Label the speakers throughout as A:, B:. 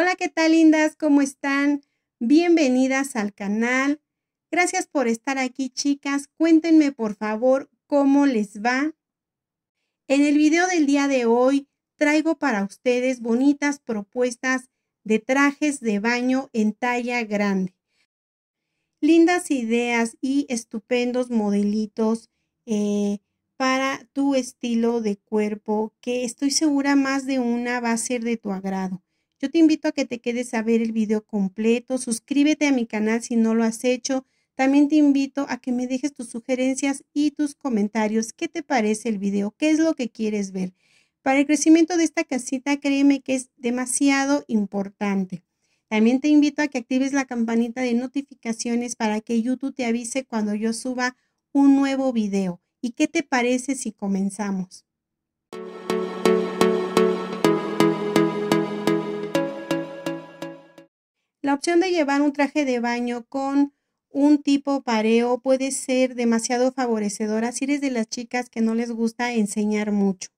A: Hola, ¿qué tal lindas? ¿Cómo están? Bienvenidas al canal. Gracias por estar aquí, chicas. Cuéntenme, por favor, cómo les va. En el video del día de hoy traigo para ustedes bonitas propuestas de trajes de baño en talla grande. Lindas ideas y estupendos modelitos eh, para tu estilo de cuerpo que estoy segura más de una va a ser de tu agrado. Yo te invito a que te quedes a ver el video completo, suscríbete a mi canal si no lo has hecho. También te invito a que me dejes tus sugerencias y tus comentarios. ¿Qué te parece el video? ¿Qué es lo que quieres ver? Para el crecimiento de esta casita, créeme que es demasiado importante. También te invito a que actives la campanita de notificaciones para que YouTube te avise cuando yo suba un nuevo video. ¿Y qué te parece si comenzamos? La opción de llevar un traje de baño con un tipo pareo puede ser demasiado favorecedora si eres de las chicas que no les gusta enseñar mucho.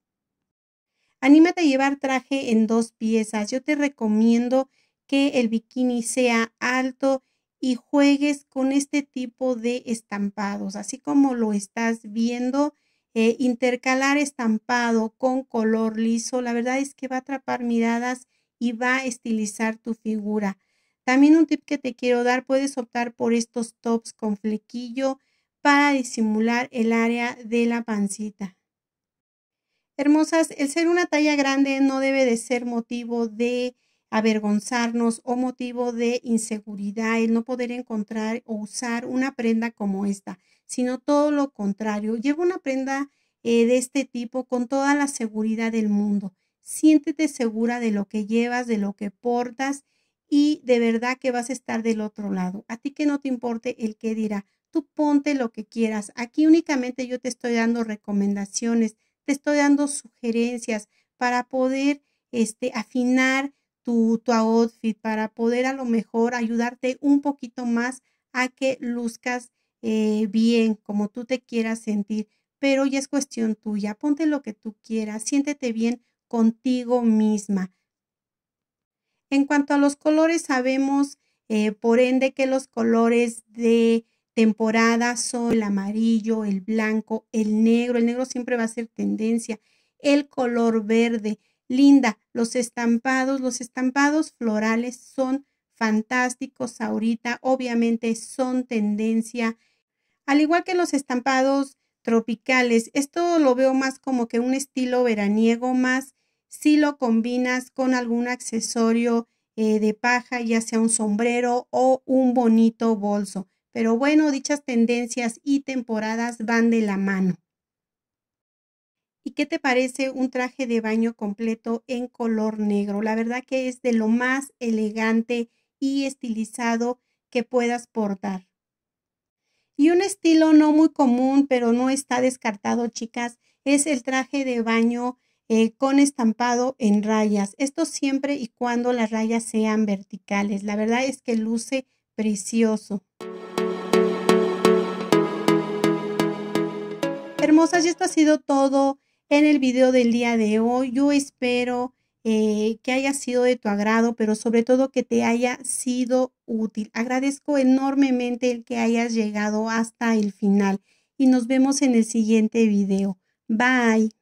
A: Anímate a llevar traje en dos piezas. Yo te recomiendo que el bikini sea alto y juegues con este tipo de estampados, así como lo estás viendo. Eh, intercalar estampado con color liso, la verdad es que va a atrapar miradas y va a estilizar tu figura. También un tip que te quiero dar, puedes optar por estos tops con flequillo para disimular el área de la pancita. Hermosas, el ser una talla grande no debe de ser motivo de avergonzarnos o motivo de inseguridad, el no poder encontrar o usar una prenda como esta, sino todo lo contrario. Lleva una prenda eh, de este tipo con toda la seguridad del mundo. Siéntete segura de lo que llevas, de lo que portas y de verdad que vas a estar del otro lado. A ti que no te importe el que dirá, tú ponte lo que quieras. Aquí únicamente yo te estoy dando recomendaciones, te estoy dando sugerencias para poder este, afinar tu, tu outfit, para poder a lo mejor ayudarte un poquito más a que luzcas eh, bien, como tú te quieras sentir. Pero ya es cuestión tuya, ponte lo que tú quieras, siéntete bien contigo misma. En cuanto a los colores, sabemos eh, por ende que los colores de temporada son el amarillo, el blanco, el negro. El negro siempre va a ser tendencia. El color verde. Linda, los estampados, los estampados florales son fantásticos ahorita. Obviamente son tendencia. Al igual que los estampados tropicales, esto lo veo más como que un estilo veraniego más si lo combinas con algún accesorio eh, de paja, ya sea un sombrero o un bonito bolso. Pero bueno, dichas tendencias y temporadas van de la mano. ¿Y qué te parece un traje de baño completo en color negro? La verdad que es de lo más elegante y estilizado que puedas portar. Y un estilo no muy común, pero no está descartado, chicas, es el traje de baño con estampado en rayas. Esto siempre y cuando las rayas sean verticales. La verdad es que luce precioso. Hermosas, y esto ha sido todo en el video del día de hoy. Yo espero eh, que haya sido de tu agrado, pero sobre todo que te haya sido útil. Agradezco enormemente el que hayas llegado hasta el final y nos vemos en el siguiente video. Bye.